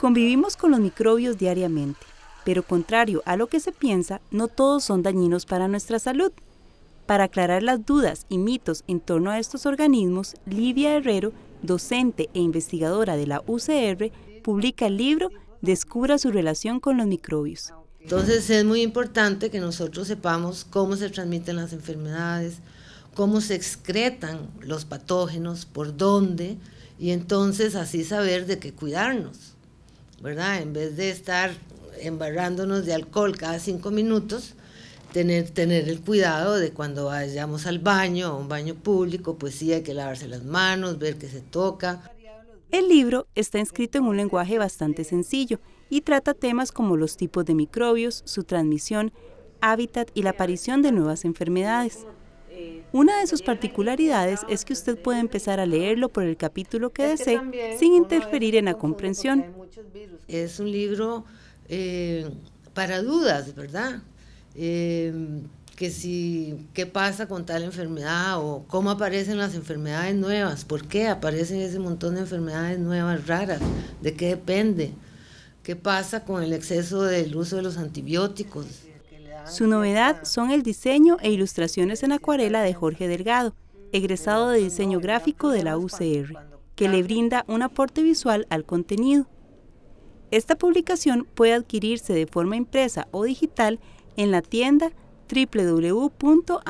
Convivimos con los microbios diariamente, pero contrario a lo que se piensa, no todos son dañinos para nuestra salud. Para aclarar las dudas y mitos en torno a estos organismos, Lidia Herrero, docente e investigadora de la UCR, publica el libro Descubra su relación con los microbios. Entonces es muy importante que nosotros sepamos cómo se transmiten las enfermedades, cómo se excretan los patógenos, por dónde, y entonces así saber de qué cuidarnos, ¿verdad? En vez de estar embarrándonos de alcohol cada cinco minutos, tener, tener el cuidado de cuando vayamos al baño, a un baño público, pues sí hay que lavarse las manos, ver qué se toca. El libro está escrito en un lenguaje bastante sencillo y trata temas como los tipos de microbios, su transmisión, hábitat y la aparición de nuevas enfermedades. Una de sus particularidades es que usted puede empezar a leerlo por el capítulo que desee sin interferir en la comprensión. Es un libro eh, para dudas, ¿verdad? Eh, que si qué pasa con tal enfermedad o cómo aparecen las enfermedades nuevas, por qué aparecen ese montón de enfermedades nuevas raras, de qué depende, qué pasa con el exceso del uso de los antibióticos, su novedad son el diseño e ilustraciones en acuarela de Jorge Delgado, egresado de diseño gráfico de la UCR, que le brinda un aporte visual al contenido. Esta publicación puede adquirirse de forma impresa o digital en la tienda www.amazon.com.